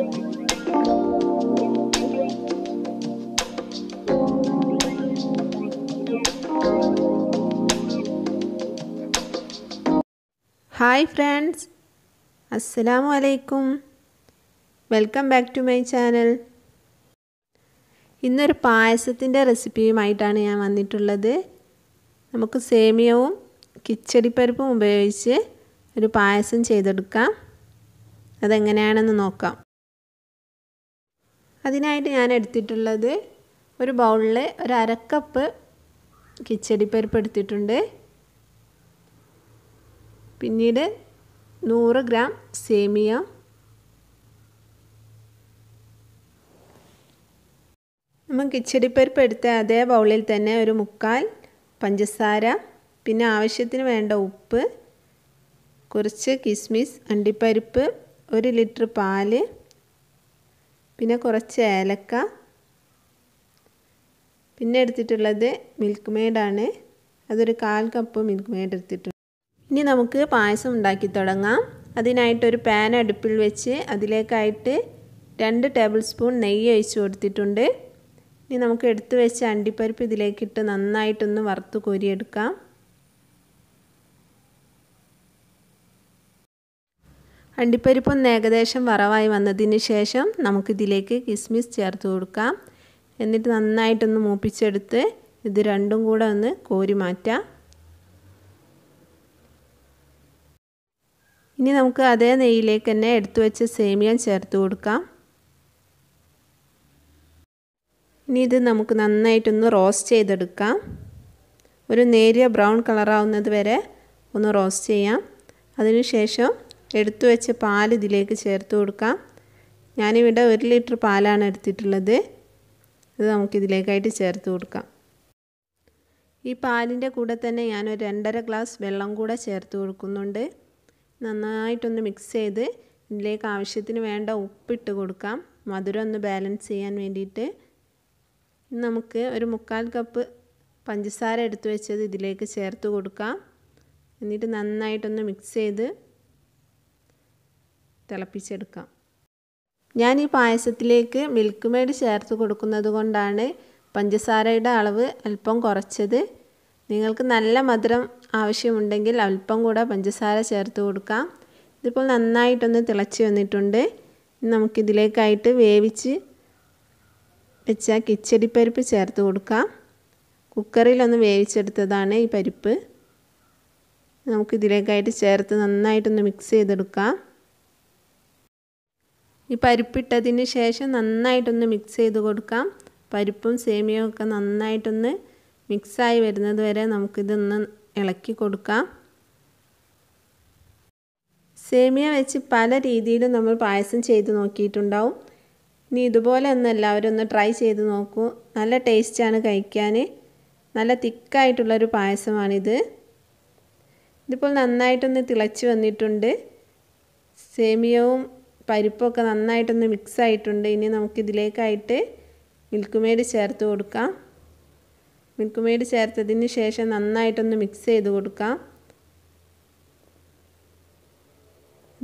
hi friends അസ്സലാമു അലൈക്കും welcome back to my channel ഇന്നൊരു പായസത്തിൻ്റെ റെസിപ്പിയുമായിട്ടാണ് ഞാൻ വന്നിട്ടുള്ളത് നമുക്ക് സേമിയവും കിച്ചടിപ്പരിപ്പും ഉപയോഗിച്ച് ഒരു പായസം ചെയ്തെടുക്കാം അതെങ്ങനെയാണെന്ന് നോക്കാം അതിനായിട്ട് ഞാൻ എടുത്തിട്ടുള്ളത് ഒരു ബൗളിൽ ഒരു അരക്കപ്പ് കിച്ചടി പരിപ്പ് എടുത്തിട്ടുണ്ട് പിന്നീട് നൂറ് ഗ്രാം സേമിയ നമ്മൾ കിച്ചടി പരിപ്പ് എടുത്ത അതേ ബൗളിൽ തന്നെ ഒരു മുക്കാൽ പഞ്ചസാര പിന്നെ ആവശ്യത്തിന് വേണ്ട ഉപ്പ് കുറച്ച് കിസ്മിസ് അണ്ടിപ്പരിപ്പ് ഒരു ലിറ്റർ പാല് പിന്നെ കുറച്ച് ഏലക്ക പിന്നെ എടുത്തിട്ടുള്ളത് മിൽക്ക് മെയ്ഡാണ് അതൊരു കാൽ കപ്പ് മിൽക്ക് മെയ്ഡ് എടുത്തിട്ടുണ്ട് ഇനി നമുക്ക് പായസം ഉണ്ടാക്കി തുടങ്ങാം അതിനായിട്ടൊരു പാൻ അടുപ്പിൽ വെച്ച് അതിലേക്കായിട്ട് രണ്ട് ടേബിൾ സ്പൂൺ നെയ്യ് ഒഴിച്ചു കൊടുത്തിട്ടുണ്ട് ഇനി നമുക്ക് എടുത്തു വെച്ച അണ്ടിപ്പരിപ്പ് ഇതിലേക്കിട്ട് നന്നായിട്ടൊന്ന് വറുത്ത് കോരിയെടുക്കാം അണ്ടിപ്പരിപ്പൊന്ന് ഏകദേശം വറവായി വന്നതിന് ശേഷം നമുക്കിതിലേക്ക് കിസ്മിസ് ചേർത്ത് കൊടുക്കാം എന്നിട്ട് നന്നായിട്ടൊന്ന് മൂപ്പിച്ചെടുത്ത് ഇത് രണ്ടും കൂടെ ഒന്ന് കോരി മാറ്റാം ഇനി നമുക്ക് അതേ നെയ്യിലേക്ക് തന്നെ എടുത്തു വെച്ച സേമിയ ചേർത്ത് കൊടുക്കാം ഇനി ഇത് നമുക്ക് നന്നായിട്ടൊന്ന് റോസ്റ്റ് ചെയ്തെടുക്കാം ഒരു നേരിയ ബ്രൗൺ കളറാവുന്നത് വരെ ഒന്ന് റോസ്റ്റ് ചെയ്യാം അതിനുശേഷം എടുത്തു വെച്ച പാൽ ഇതിലേക്ക് ചേർത്ത് കൊടുക്കാം ഞാനിവിടെ ഒരു ലിറ്റർ പാലാണ് എടുത്തിട്ടുള്ളത് ഇത് നമുക്കിതിലേക്കായിട്ട് ചേർത്ത് കൊടുക്കാം ഈ പാലിൻ്റെ കൂടെ തന്നെ ഞാൻ ഒരു രണ്ടര ഗ്ലാസ് വെള്ളം കൂടെ ചേർത്ത് കൊടുക്കുന്നുണ്ട് നന്നായിട്ടൊന്ന് മിക്സ് ചെയ്ത് ഇതിലേക്ക് ആവശ്യത്തിന് വേണ്ട ഉപ്പിട്ട് കൊടുക്കാം മധുരം ഒന്ന് ബാലൻസ് ചെയ്യാൻ വേണ്ടിയിട്ട് നമുക്ക് ഒരു മുക്കാൽ കപ്പ് പഞ്ചസാര എടുത്തു വെച്ചത് ഇതിലേക്ക് ചേർത്ത് കൊടുക്കാം എന്നിട്ട് നന്നായിട്ടൊന്ന് മിക്സ് ചെയ്ത് തിളപ്പിച്ചെടുക്കാം ഞാൻ ഈ പായസത്തിലേക്ക് മിൽക്ക് മെയ്ഡ് ചേർത്ത് കൊടുക്കുന്നത് കൊണ്ടാണ് പഞ്ചസാരയുടെ അളവ് അല്പം കുറച്ചത് നിങ്ങൾക്ക് നല്ല മധുരം ആവശ്യമുണ്ടെങ്കിൽ അല്പം കൂടെ പഞ്ചസാര ചേർത്ത് കൊടുക്കാം ഇതിപ്പോൾ നന്നായിട്ടൊന്ന് തിളച്ച് വന്നിട്ടുണ്ട് നമുക്കിതിലേക്കായിട്ട് വേവിച്ച് വെച്ച കിച്ചടി പരിപ്പ് ചേർത്ത് കൊടുക്കാം കുക്കറിലൊന്ന് വേവിച്ചെടുത്തതാണ് ഈ പരിപ്പ് നമുക്കിതിലേക്കായിട്ട് ചേർത്ത് നന്നായിട്ടൊന്ന് മിക്സ് ചെയ്തെടുക്കാം ഈ പരിപ്പിട്ടതിന് ശേഷം നന്നായിട്ടൊന്ന് മിക്സ് ചെയ്ത് കൊടുക്കാം പരിപ്പും സേമിയയും ഒക്കെ നന്നായിട്ടൊന്ന് മിക്സായി വരുന്നത് വരെ നമുക്കിതൊന്ന് ഇളക്കി കൊടുക്കാം സേമിയ വെച്ച് പല രീതിയിലും നമ്മൾ പായസം ചെയ്ത് നോക്കിയിട്ടുണ്ടാവും ഇനി ഇതുപോലെ ഒന്ന് എല്ലാവരും ഒന്ന് ട്രൈ ചെയ്ത് നോക്കൂ നല്ല ടേസ്റ്റാണ് കഴിക്കാൻ നല്ല തിക്കായിട്ടുള്ളൊരു പായസമാണിത് ഇതിപ്പോൾ നന്നായിട്ടൊന്ന് തിളച്ച് വന്നിട്ടുണ്ട് സേമിയവും പരിപ്പൊക്കെ നന്നായിട്ടൊന്ന് മിക്സ് ആയിട്ടുണ്ട് ഇനി നമുക്കിതിലേക്കായിട്ട് മിൽക്ക് മെയ്ഡ് ചേർത്ത് കൊടുക്കാം മിൽക്ക് മെയ്ഡ് ചേർത്തതിന് ശേഷം നന്നായിട്ടൊന്ന് മിക്സ് ചെയ്ത് കൊടുക്കാം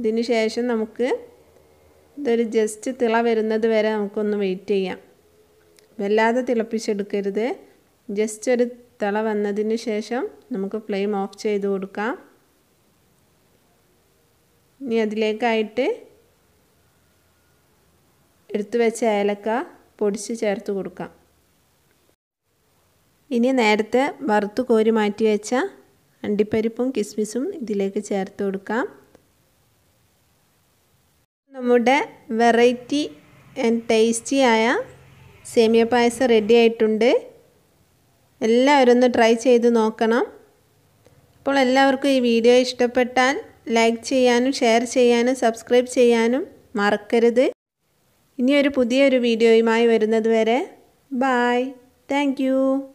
ഇതിന് ശേഷം നമുക്ക് ഇതൊരു ജസ്റ്റ് തിള വരുന്നത് വരെ നമുക്കൊന്ന് വെയിറ്റ് ചെയ്യാം വല്ലാതെ തിളപ്പിച്ചെടുക്കരുത് ജസ്റ്റ് ഒരു തിള വന്നതിന് ശേഷം നമുക്ക് ഫ്ലെയിം ഓഫ് ചെയ്ത് കൊടുക്കാം ഇനി അതിലേക്കായിട്ട് എടുത്തു വെച്ച ഏലക്ക പൊടിച്ച് ചേർത്ത് കൊടുക്കാം ഇനി നേരത്തെ വറുത്ത് കോരി മാറ്റി വെച്ച അണ്ടിപ്പരിപ്പും കിസ്മിസും ഇതിലേക്ക് ചേർത്ത് കൊടുക്കാം നമ്മുടെ വെറൈറ്റി ആൻഡ് ടേസ്റ്റി ആയ സേമിയ പായസം റെഡി ആയിട്ടുണ്ട് എല്ലാവരും ഒന്ന് ട്രൈ ചെയ്ത് നോക്കണം അപ്പോൾ എല്ലാവർക്കും ഈ വീഡിയോ ഇഷ്ടപ്പെട്ടാൽ ലൈക്ക് ചെയ്യാനും ഷെയർ ചെയ്യാനും സബ്സ്ക്രൈബ് ചെയ്യാനും മറക്കരുത് ഇനിയൊരു പുതിയൊരു വീഡിയോയുമായി വരുന്നതുവരെ ബായ് താങ്ക്